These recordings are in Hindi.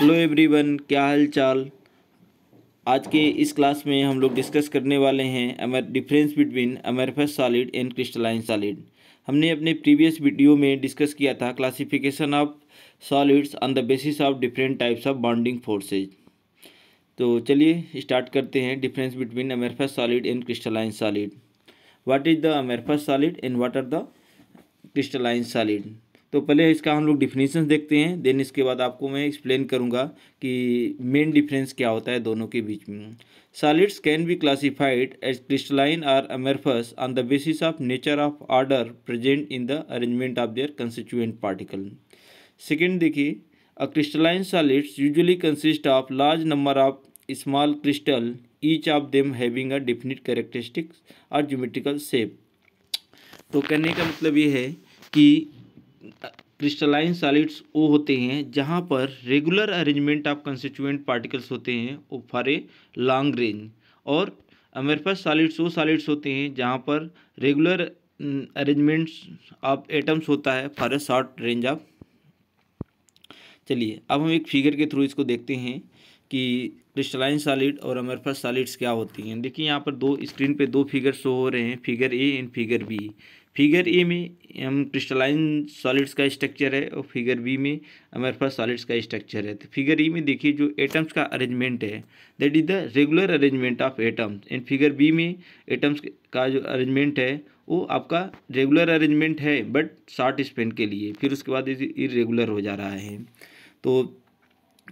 हेलो एवरीवन क्या हाल चाल आज के इस क्लास में हम लोग डिस्कस करने वाले हैं अमर difference between amorphous solid and crystalline solid हमने अपने प्रीवियस वीडियो में डिस्कस किया था classification of solids on the basis of different types of bonding forces तो चलिए स्टार्ट करते हैं difference between amorphous solid and crystalline solid what is the amorphous solid and what are the crystalline solid तो पहले इसका हम लोग डिफिनीसन देखते हैं देन इसके बाद आपको मैं एक्सप्लेन करूँगा कि मेन डिफरेंस क्या होता है दोनों के बीच में solids can be classified as crystalline or amorphous on the basis of nature of order present in the arrangement of their constituent particle second देखिए a crystalline solids usually consist of large number of small crystal each of them having a definite characteristics और जोमेट्रिकल शेप तो कहने का मतलब ये है कि क्रिस्टलाइन सॉलिड्स वो होते हैं जहाँ पर regular arrangement of constituent particles होते हैं वो फॉर ए लॉन्ग रेंज और अमेरफस सॉलिड्स वो सॉलिड्स होते हैं जहाँ पर रेगुलर अरेंजमेंट्स ऑफ एटम्स होता है for a short range of चलिए अब हम एक फिगर के थ्रू इसको देखते हैं कि क्रिस्टलाइन सॉलिड और अमेरफस सॉलिड्स क्या होती हैं देखिए यहाँ पर दो स्क्रीन पे दो फिगर शो हो रहे हैं figure A and figure B figure A में हम क्रिस्टलाइन सॉलिड्स का स्ट्रक्चर है और फिगर बी में हमारे पास सॉलिड्स का स्ट्रक्चर है तो फिगर ए e में देखिए जो एटम्स का अरेंजमेंट है that is the regular arrangement of atoms and figure B में एटम्स का जो अरेंजमेंट है वो आपका रेगुलर अरेंजमेंट है बट शॉर्ट स्पेन के लिए फिर उसके बाद इरेगुलर हो जा रहा है तो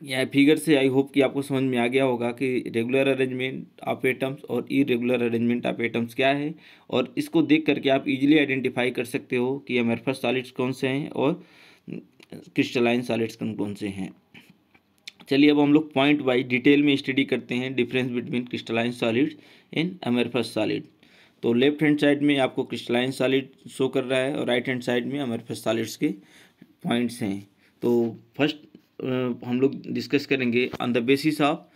यह फिगर से आई होप कि आपको समझ में आ गया होगा कि रेगुलर अरेंजमेंट ऑफ एटम्स और इरेगुलर अरेंजमेंट ऑफ एटम्स क्या है और इसको देख करके आप इजीली आइडेंटिफाई कर सकते हो कि एमरफस सॉलिड्स कौन से हैं और क्रिस्टलाइन सॉलिड्स कौन कौन से हैं चलिए अब हम लोग पॉइंट वाइज डिटेल में स्टडी करते हैं difference between crystalline solids and amorphous solid तो लेफ्ट हैंड साइड में आपको क्रिस्टलाइन सॉलिड शो कर रहा है और राइट हैंड साइड में अमेरफस सॉलिड्स के पॉइंट्स हैं तो फर्स्ट हम लोग डिस्कस करेंगे on the basis of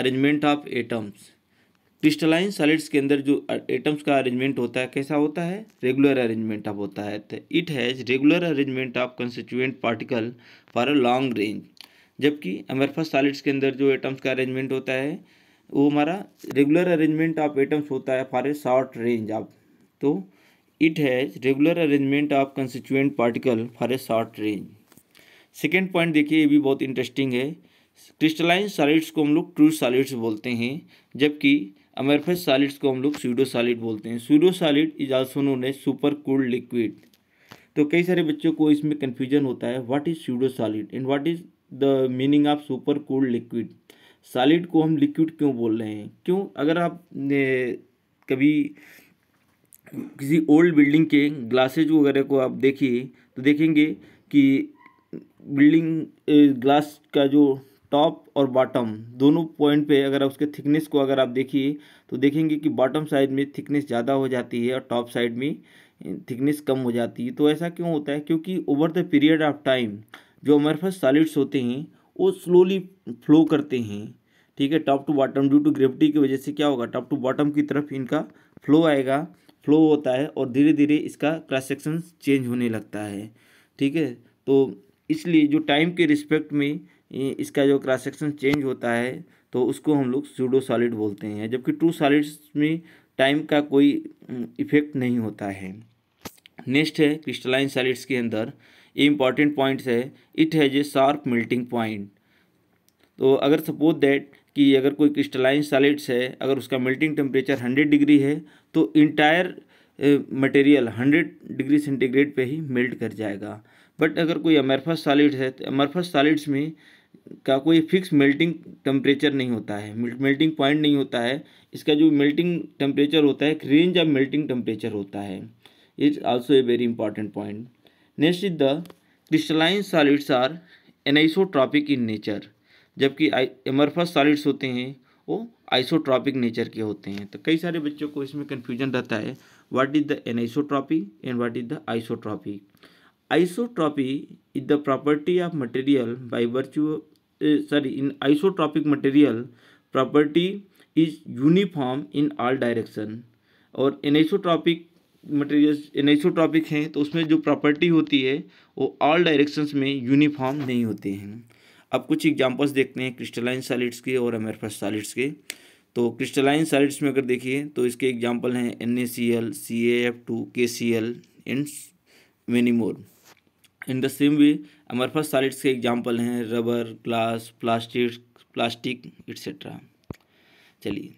arrangement of atoms crystalline solids के अंदर जो एटम्स का अरेंजमेंट होता है कैसा होता है रेगुलर अरेंजमेंट ऑफ होता है it has regular arrangement of constituent particle for a long range जबकि एमरफस सॉलिड्स के अंदर जो एटम्स का अरेंजमेंट होता है वो हमारा रेगुलर अरेंजमेंट ऑफ एटम्स होता है for a short range of तो it has regular arrangement of constituent particle for a short range second point देखिए ये भी बहुत इंटरेस्टिंग है क्रिस्टलाइन सॉलिड्स को हम लोग ट्रू सॉलिड्स बोलते हैं जबकि अमेरफेस सॉलिड्स को हम लोग सूडो सॉलिड बोलते हैं pseudo solid is also known as super cooled liquid तो कई सारे बच्चों को इसमें कन्फ्यूजन होता है what is pseudo solid and what is the meaning of super cooled liquid solid को हम लिक्विड क्यों बोल रहे हैं क्यों अगर आप कभी किसी ओल्ड बिल्डिंग के ग्लासेज वगैरह को आप देखिए तो देखेंगे कि बिल्डिंग ग्लास का जो टॉप और बॉटम दोनों पॉइंट पे अगर उसके थिकनेस को अगर आप देखिए तो देखेंगे कि बॉटम साइड में थिकनेस ज़्यादा हो जाती है और टॉप साइड में थिकनेस कम हो जाती है तो ऐसा क्यों होता है क्योंकि over the period of time जो हमारे पास सॉलिड्स होते हैं वो स्लोली फ्लो करते हैं ठीक है top to bottom due to gravity की वजह से क्या होगा टॉप टू बॉटम की तरफ इनका फ्लो आएगा फ्लो होता है और धीरे धीरे इसका क्रॉस सेक्शन चेंज होने लगता है ठीक है तो इसलिए जो टाइम के रिस्पेक्ट में इसका जो क्रॉस सेक्शन चेंज होता है तो उसको हम लोग सूडो सॉलिड बोलते हैं जबकि ट्रू सॉलिड्स में टाइम का कोई इफेक्ट नहीं होता है नेक्स्ट है क्रिस्टलाइन सॉलिड्स के अंदर ये इंपॉर्टेंट पॉइंट्स है it has a sharp melting point तो अगर सपोज दैट कि अगर कोई क्रिस्टलाइन सॉलिड्स है अगर उसका मेल्टिंग टेम्परेचर हंड्रेड डिग्री है तो entire material hundred degree centigrade पे ही मेल्ट कर जाएगा बट अगर कोई अमरफस सॉलिड्स है तो अमरफस सॉलिड्स में का कोई फिक्स मेल्टिंग टेम्परेचर नहीं होता है मेल्टिंग पॉइंट नहीं होता है इसका जो मेल्टिंग टेम्परेचर होता है एक रेंज ऑफ मेल्टिंग टेम्परेचर होता है it's also a very important point next is the crystalline solids are anisotropic in nature जबकि एमरफा सॉलिड्स होते हैं वो आइसोट्रॉपिक नेचर के होते हैं तो कई सारे बच्चों को इसमें कन्फ्यूजन रहता है what is the anisotropy and what is the isotropic Isotropy is the property of material by virtue uh, sorry in isotropic material property is uniform in all direction और anisotropic मटेरियल्स एनिसोट्रॉपिक हैं तो उसमें जो प्रॉपर्टी होती है वो ऑल डायरेक्शंस में यूनिफॉर्म नहीं होते हैं अब कुछ एग्जांपल्स देखते हैं क्रिस्टलाइन सॉलिड्स के और एमरफस सॉलिड्स के तो क्रिस्टलाइन सॉलिड्स में अगर देखिए तो इसके एग्जांपल हैं N A C L C A F two K C L and many more in the same way amorphous solids के एग्जाम्पल हैं rubber glass plastic plastic etcetera चलिए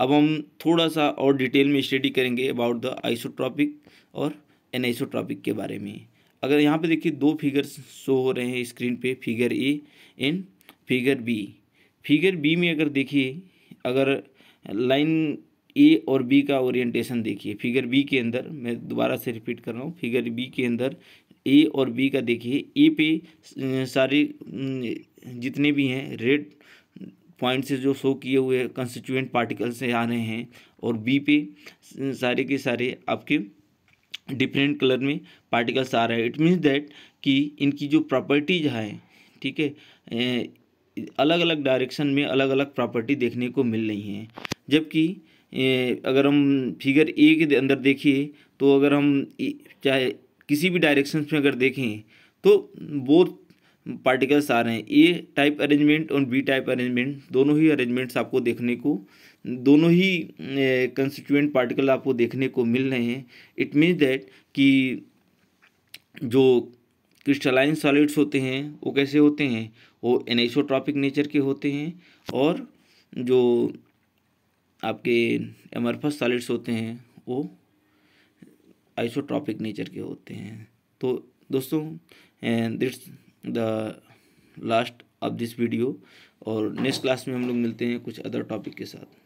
अब हम थोड़ा सा और डिटेल में स्टडी करेंगे अबाउट द आइसोट्रॉपिक और एनाइसोट्रॉपिक के बारे में अगर यहाँ पे देखिए दो फिगर्स शो हो रहे हैं स्क्रीन पे figure A and figure B figure B में अगर देखिए अगर लाइन ए और बी का ओरिएंटेशन देखिए फिगर बी के अंदर मैं दोबारा से रिपीट कर रहा हूँ फिगर बी के अंदर ए और बी का देखिए ए पे सारे जितने भी हैं रेड पॉइंट से जो शो किए हुए कंस्टिट्यूएंट पार्टिकल से आ रहे हैं और बी पे सारे के सारे आपके डिफरेंट कलर में पार्टिकल्स आ रहे हैं इट मीन्स दैट कि इनकी जो प्रॉपर्टीज है ठीक है अलग अलग डायरेक्शन में अलग अलग प्रॉपर्टी देखने को मिल रही हैं जबकि अगर हम फिगर ए के अंदर देखिए तो अगर हम चाहे किसी भी डायरेक्शन में अगर देखें तो बोथ पार्टिकल्स आ रहे हैं ए टाइप अरेंजमेंट और बी टाइप अरेंजमेंट दोनों ही अरेंजमेंट्स आपको देखने को दोनों ही कंस्टिट्यूएंट पार्टिकल आपको देखने को मिल रहे हैं इट मीन्स दैट कि जो क्रिस्टलाइन सॉलिड्स होते हैं वो कैसे होते हैं वो एनाइसोट्रॉपिक नेचर के होते हैं और जो आपके एमरफस सॉलिड्स होते हैं वो आइसोट्रॉपिक नेचर के होते हैं तो दोस्तों that's the last of this video और नेक्स्ट क्लास में हम लोग मिलते हैं कुछ अदर टॉपिक के साथ